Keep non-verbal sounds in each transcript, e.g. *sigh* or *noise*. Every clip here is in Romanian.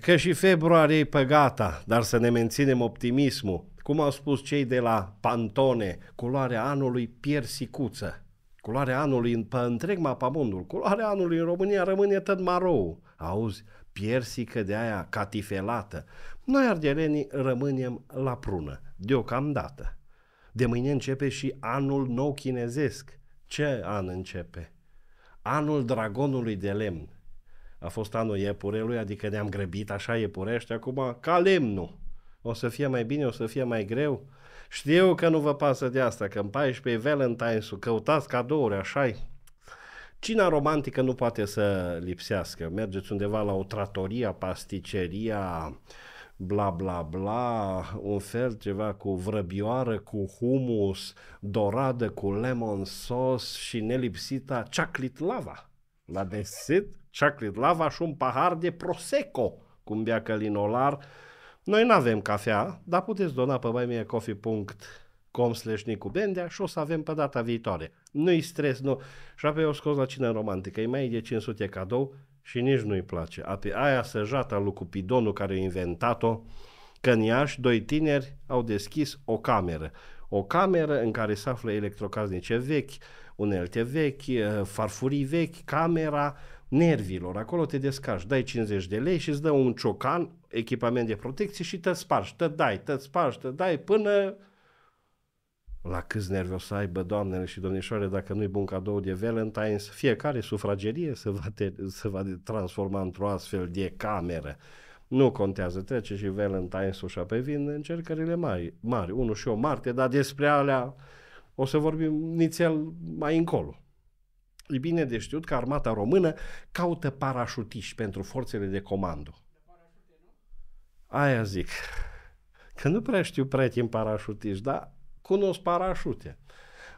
Că și februarie e pe gata, dar să ne menținem optimismul. Cum au spus cei de la Pantone, culoarea anului piersicuță. Culoarea anului pe întreg mapamondul, culoarea anului în România rămâne tot marou. Auzi, piersică de aia catifelată. Noi ardelenii rămânem la prună, deocamdată. De mâine începe și anul nou chinezesc. Ce an începe? Anul dragonului de lemn a fost anul iepurelui, adică ne-am grăbit așa iepurește, acum ca lemnul. O să fie mai bine, o să fie mai greu. Știu că nu vă pasă de asta, că în 14 e Valentine's-ul, căutați cadouri, așa -i. Cina romantică nu poate să lipsească. Mergeți undeva la o tratoria, pasticeria, bla bla bla, un fel ceva cu vrăbioară, cu humus, doradă, cu lemon sauce și nelipsita chocolate lava. La desit, lava și un pahar de Prosecco, cum bea Călinolar. Noi nu avem cafea, dar puteți dona pe buymeacoffee.com slash Bendea și o să avem pe data viitoare. Nu-i stres, nu. Și apoi o scos la cine romantică, e mai de 500 cadou și nici nu-i place. Apoi aia săjata lui Cupidonul care a inventat-o, că în Iași doi tineri au deschis o cameră o cameră în care se află electrocasnice vechi, unelte vechi, eh, farfurii vechi, camera nervilor. Acolo te descarci, dai 50 de lei și îți dă un ciocan, echipament de protecție și te spargi, te dai, te spargi, te dai până la câți nervi o să aibă doamnele și domnișoare dacă nu-i bun cadou de Valentine's, fiecare sufragerie se va, te, se va transforma într-o astfel de cameră. Nu contează, trece și Valentine's-ul și pe vin încercările mari, mari, unul și o marte, dar despre alea o să vorbim nițel mai încolo. E bine de știut că armata română caută parașutiști pentru forțele de comando. Aia zic, că nu prea știu pretin parașutiști, dar cunosc parașute.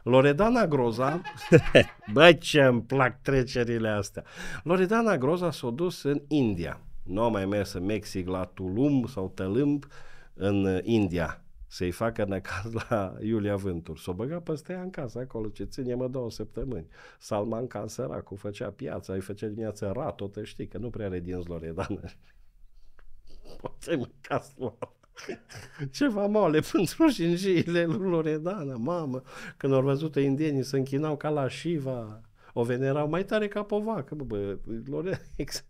Loredana Groza, *laughs* bă ce îmi plac trecerile astea, Loredana Groza s-a dus în India nu au mai mers în Mexic la Tulum sau Tălâmb în uh, India să-i facă necaz *laughs* la Iulia Vântur. S-o băga peste în casă acolo, ce ține mă două săptămâni. Salman Khan săracul făcea piața, îi făcea dimineața rat, tot știi că nu prea are din Loredana. *laughs* Poate mă cas *laughs* ceva mole pentru șinjiile lui Loredana, mamă, când au văzut indienii se închinau ca la Shiva, o venerau mai tare ca povacă, bă, bă Loredana, exact.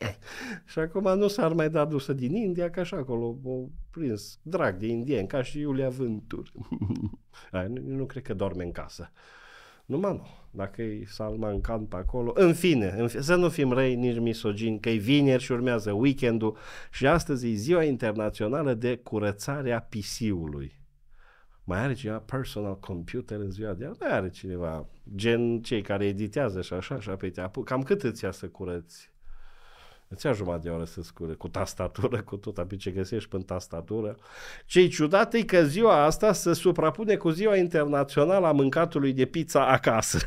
*laughs* și acum nu s-ar mai da dusă din India, că așa acolo o prins drag de indien, ca și Iulia Vântur. *laughs* nu, nu cred că dorme în casă. Numai nu. Dacă e Salman Khan pe acolo, în fine, în fi- să nu fim răi nici misogini, că e vineri și urmează weekendul și astăzi e ziua internațională de curățare a PC-ului. Mai are cineva personal computer în ziua de azi? Mai are cineva, gen cei care editează și așa, și pe te apuc. Cam cât îți ia să curăți Îți ia jumătate de oră să scure cu tastatură, cu tot abia ce găsești până tastatură. Ce-i ciudat e că ziua asta se suprapune cu ziua internațională a mâncatului de pizza acasă.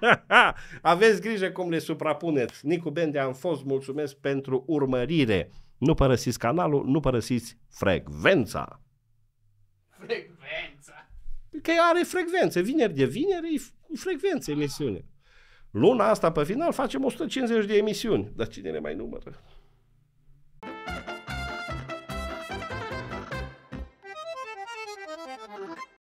*laughs* Aveți grijă cum le suprapuneți. Nicu Bende, am fost, mulțumesc pentru urmărire. Nu părăsiți canalul, nu părăsiți frecvența. Frecvența? Că are frecvențe, vineri de vineri e frecvență emisiune. Luna asta, pe final, facem 150 de emisiuni. Dar cine le mai numără?